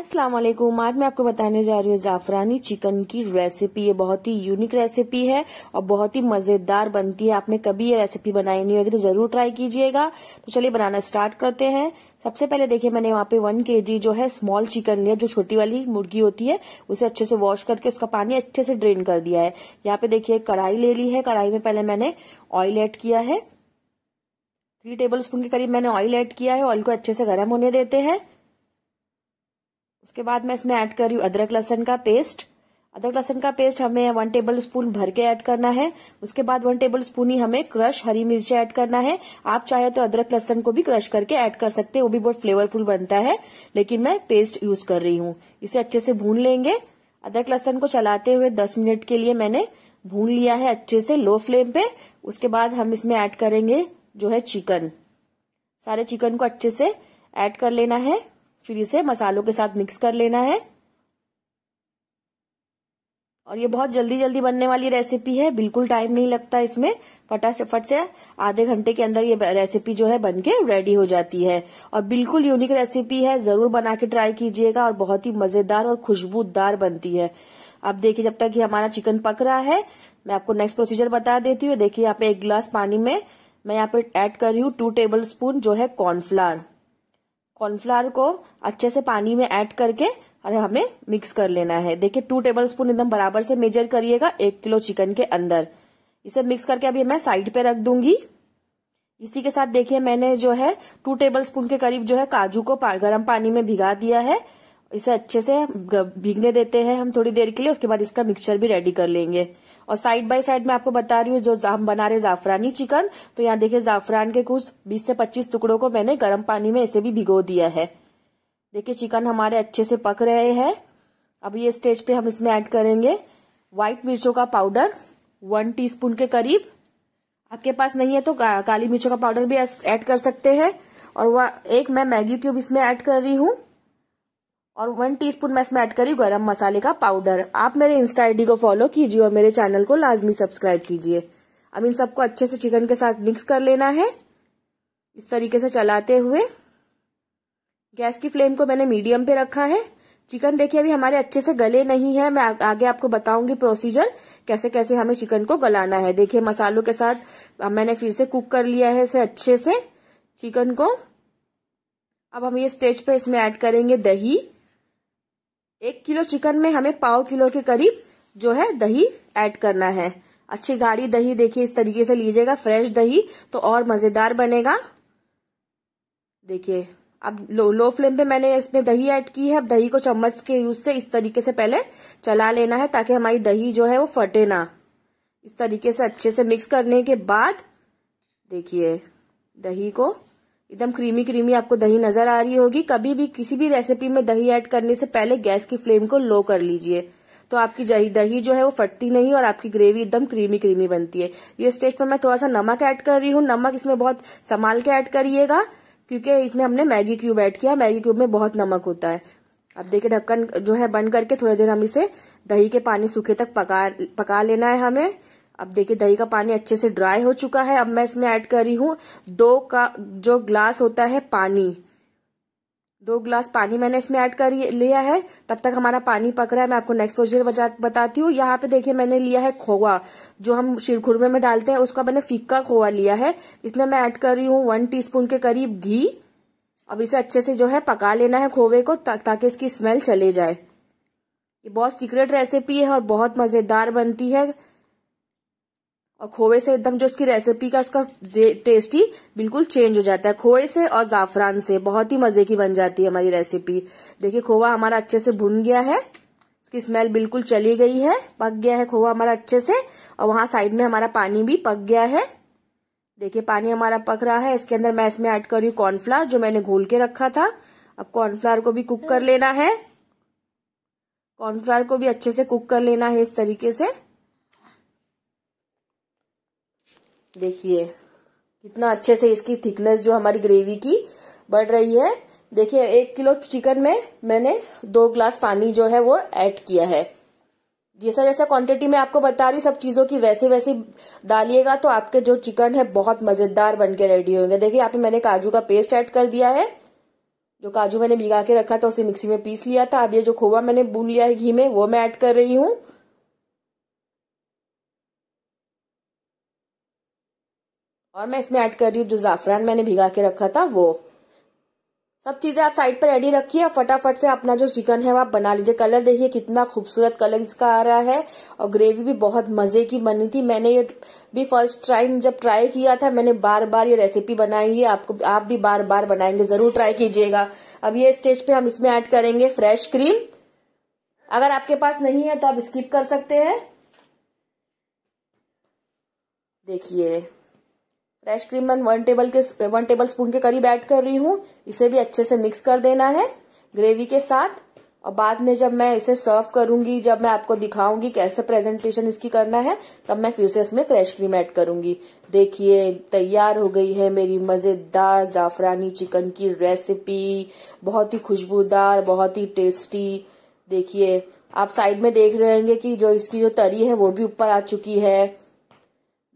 अस्सलाम वालेकुम आज मैं आपको बताने जा रही हूँ ज़ाफ़रानी चिकन की रेसिपी ये बहुत ही यूनिक रेसिपी है और बहुत ही मज़ेदार बनती है आपने कभी ये रेसिपी बनाई नहीं होगी तो ज़रूर ट्राई कीजिएगा तो चलिए बनाना स्टार्ट करते हैं सबसे पहले देखिए मैंने वहाँ पे वन के जो है स्मॉल चिकन लिया जो छोटी वाली मुर्गी होती है उसे अच्छे से वॉश करके उसका पानी अच्छे से ड्रेन कर दिया है यहाँ पे देखिये कढ़ाई ले ली है कढ़ाई में पहले मैंने ऑयल एड किया है थ्री टेबल स्पून के करीब मैंने ऑयल एड किया है ऑयल को अच्छे से गर्म होने देते हैं उसके बाद मैं इसमें ऐड कर रही हूँ अदरक लहसन का पेस्ट अदरक लहसन का पेस्ट हमें वन टेबल स्पून भर के ऐड करना है उसके बाद वन टेबल स्पून ही हमें क्रश हरी मिर्च ऐड करना है आप चाहे तो अदरक लहसन को भी क्रश करके ऐड कर सकते हैं वो भी बहुत फ्लेवरफुल बनता है लेकिन मैं पेस्ट यूज कर रही हूँ इसे अच्छे से भून लेंगे अदरक लहसन को चलाते हुए दस मिनट के लिए मैंने भून लिया है अच्छे से लो फ्लेम पे उसके बाद हम इसमें ऐड करेंगे जो है चिकन सारे चिकन को अच्छे से ऐड कर लेना है फिर इसे मसालों के साथ मिक्स कर लेना है और ये बहुत जल्दी जल्दी बनने वाली रेसिपी है बिल्कुल टाइम नहीं लगता इसमें फटाफट से आधे घंटे के अंदर ये रेसिपी जो है बन के रेडी हो जाती है और बिल्कुल यूनिक रेसिपी है जरूर बना के ट्राई कीजिएगा और बहुत ही मजेदार और खुशबूदार बनती है अब देखिए जब तक ये हमारा चिकन पक रहा है मैं आपको नेक्स्ट प्रोसीजर बता देती हूँ देखिये यहाँ पे एक गिलास पानी में मैं यहाँ पे एड कर रही हूँ टू टेबल स्पून जो है कॉर्नफ्लावर कॉर्नफ्लावर को अच्छे से पानी में ऐड करके और हमें मिक्स कर लेना है देखिए टू टेबल स्पून एकदम बराबर से मेजर करिएगा एक किलो चिकन के अंदर इसे मिक्स करके अभी मैं साइड पे रख दूंगी इसी के साथ देखिए मैंने जो है टू टेबल स्पून के करीब जो है काजू को पा, गर्म पानी में भिगा दिया है इसे अच्छे से भीगने देते हैं हम थोड़ी देर के लिए उसके बाद इसका मिक्सचर भी रेडी कर लेंगे और साइड बाय साइड मैं आपको बता रही हूँ जो हम बना रहे जाफरानी चिकन तो यहाँ देखिये जाफरान के कुछ बीस से पच्चीस टुकड़ों को मैंने गर्म पानी में ऐसे भी भिगो दिया है देखिये चिकन हमारे अच्छे से पक रहे हैं अब ये स्टेज पे हम इसमें ऐड करेंगे व्हाइट मिर्चों का पाउडर वन टीस्पून के करीब आपके पास नहीं है तो काली मिर्चों का पाउडर भी ऐड कर सकते हैं और वह एक मैं मैगी क्यूब इसमें ऐड कर रही हूं और वन टीस्पून मैं इसमें ऐड करी गरम मसाले का पाउडर आप मेरे इंस्टा आईडी को फॉलो कीजिए और मेरे चैनल को लाजमी सब्सक्राइब कीजिए अब इन सबको अच्छे से चिकन के साथ मिक्स कर लेना है इस तरीके से चलाते हुए गैस की फ्लेम को मैंने मीडियम पे रखा है चिकन देखिए अभी हमारे अच्छे से गले नहीं है मैं आगे आपको बताऊंगी प्रोसीजर कैसे कैसे हमें चिकन को गलाना है देखिए मसालों के साथ मैंने फिर से कुक कर लिया है इसे अच्छे से चिकन को अब हम ये स्टेज पे इसमें ऐड करेंगे दही एक किलो चिकन में हमें पाव किलो के करीब जो है दही ऐड करना है अच्छी गाढ़ी दही देखिए इस तरीके से लीजिएगा फ्रेश दही तो और मजेदार बनेगा देखिए अब लो लो फ्लेम पे मैंने इसमें दही ऐड की है अब दही को चम्मच के यूज से इस तरीके से पहले चला लेना है ताकि हमारी दही जो है वो फटे ना इस तरीके से अच्छे से मिक्स करने के बाद देखिए दही को एकदम क्रीमी क्रीमी आपको दही नजर आ रही होगी कभी भी किसी भी रेसिपी में दही ऐड करने से पहले गैस की फ्लेम को लो कर लीजिए तो आपकी दही जो है वो फटती नहीं और आपकी ग्रेवी एकदम क्रीमी क्रीमी बनती है ये स्टेज पर मैं थोड़ा सा नमक ऐड कर रही हूँ नमक इसमें बहुत संभाल के ऐड करिएगा क्योंकि इसमें हमने मैगी क्यूब ऐड किया मैगी क्यूब में बहुत नमक होता है अब देखिए ढक्कन जो है बंद करके थोड़ी देर हम इसे दही के पानी सूखे तक पका पका लेना है हमें अब देखिए दही का पानी अच्छे से ड्राई हो चुका है अब मैं इसमें ऐड कर रही हूँ दो का जो ग्लास होता है पानी दो ग्लास पानी मैंने इसमें ऐड कर लिया है तब तक हमारा पानी पक रहा है मैं आपको नेक्स्ट प्रोसीजर बताती हूँ यहाँ पे देखिए मैंने लिया है खोवा जो हम शिरखुरमे में डालते हैं उसका मैंने फीका खोवा लिया है इसमें मैं ऐड कर रही हूँ वन टी के करीब घी अब इसे अच्छे से जो है पका लेना है खोवे को ता, ताकि इसकी स्मेल चले जाए ये बहुत सीक्रेट रेसिपी है और बहुत मजेदार बनती है और खोए से एकदम जो इसकी रेसिपी का उसका टेस्ट ही बिल्कुल चेंज हो जाता है खोए से और जाफरान से बहुत ही मजे की बन जाती है हमारी रेसिपी देखिए खोवा हमारा अच्छे से भुन गया है इसकी स्मेल बिल्कुल चली गई है पक गया है खोवा हमारा अच्छे से और वहां साइड में हमारा पानी भी पक गया है देखिए पानी हमारा पक रहा है इसके अंदर मैं इसमें ऐड कर रही हूँ कॉर्नफ्लावर जो मैंने घोल के रखा था अब कॉर्नफ्लावर को भी कुक कर हम्म। लेना है कॉर्नफ्लावर को भी अच्छे से कुक कर लेना है इस तरीके से देखिए कितना अच्छे से इसकी थिकनेस जो हमारी ग्रेवी की बढ़ रही है देखिए एक किलो चिकन में मैंने दो ग्लास पानी जो है वो ऐड किया है जैसा जैसा क्वांटिटी में आपको बता रही सब चीजों की वैसे वैसे डालिएगा तो आपके जो चिकन है बहुत मजेदार बन के रेडी होंगे देखिए यहाँ पे मैंने काजू का पेस्ट ऐड कर दिया है जो काजू मैंने भिगा के रखा था उसे मिक्सी में पीस लिया था अब ये जो खोवा मैंने बुन लिया है घी में वो मैं ऐड कर रही हूँ और मैं इसमें ऐड कर रही हूँ जो ज़ाफ़रान मैंने भिगा के रखा था वो सब चीज़ें आप साइड पर रेडी रखिए और फटाफट से अपना जो चिकन है वो आप बना लीजिए कलर देखिए कितना खूबसूरत कलर इसका आ रहा है और ग्रेवी भी बहुत मज़े की बनी थी मैंने ये भी फर्स्ट टाइम जब ट्राई किया था मैंने बार बार ये रेसिपी बनाई है आपको आप भी बार बार बनाएंगे ज़रूर ट्राई कीजिएगा अब ये स्टेज पे हम इसमें ऐड करेंगे फ्रेश क्रीम अगर आपके पास नहीं है तो आप स्किप कर सकते हैं देखिए फ्रेश क्रीम मैं वन टेबल के वन टेबल स्पून के करीब ऐड कर रही हूँ इसे भी अच्छे से मिक्स कर देना है ग्रेवी के साथ और बाद में जब मैं इसे सर्व करूंगी जब मैं आपको दिखाऊंगी कैसे प्रेजेंटेशन इसकी करना है तब मैं फिर से इसमें फ्रेश क्रीम ऐड करूंगी देखिए तैयार हो गई है मेरी मजेदार जाफरानी चिकन की रेसिपी बहुत ही खुशबूदार बहुत ही टेस्टी देखिए आप साइड में देख रहे होंगे कि जो इसकी जो तरी है वो भी ऊपर आ चुकी है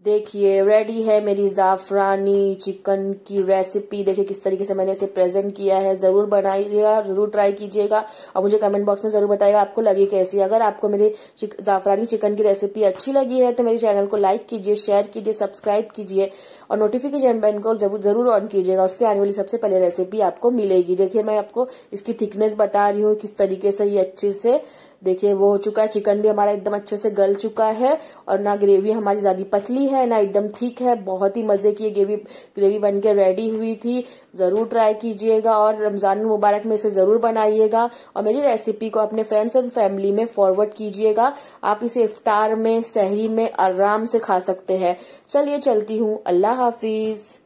देखिए रेडी है मेरी ज़ाफ़रानी चिकन की रेसिपी देखिए किस तरीके से मैंने इसे प्रेजेंट किया है ज़रूर बनाइएगा ज़रूर ट्राई कीजिएगा और मुझे कमेंट बॉक्स में ज़रूर बताएगा आपको लगी कैसी अगर आपको मेरी चिक, ज़ाफ़रानी चिकन की रेसिपी अच्छी लगी है तो मेरे चैनल को लाइक कीजिए शेयर कीजिए सब्सक्राइब कीजिए और नोटिफिकेशन बैन को जरूर ज़रूर ऑन कीजिएगा उससे आने वाली सबसे पहले रेसिपी आपको मिलेगी देखिए मैं आपको इसकी थिकनेस बता रही हूँ किस तरीके से ये अच्छे से देखिए वो हो चुका है चिकन भी हमारा एकदम अच्छे से गल चुका है और ना ग्रेवी हमारी ज़्यादा पतली है ना एकदम ठीक है बहुत ही मज़े की ग्रेवी ग्रेवी बन के रेडी हुई थी ज़रूर ट्राई कीजिएगा और रमज़ान मुबारक में इसे ज़रूर बनाइएगा और मेरी रेसिपी को अपने फ्रेंड्स एंड फैमिली में फॉरवर्ड कीजिएगा आप इसे इफ्तार में सहरी में आराम से खा सकते हैं चलिए चलती हूँ अल्लाह हाफिज़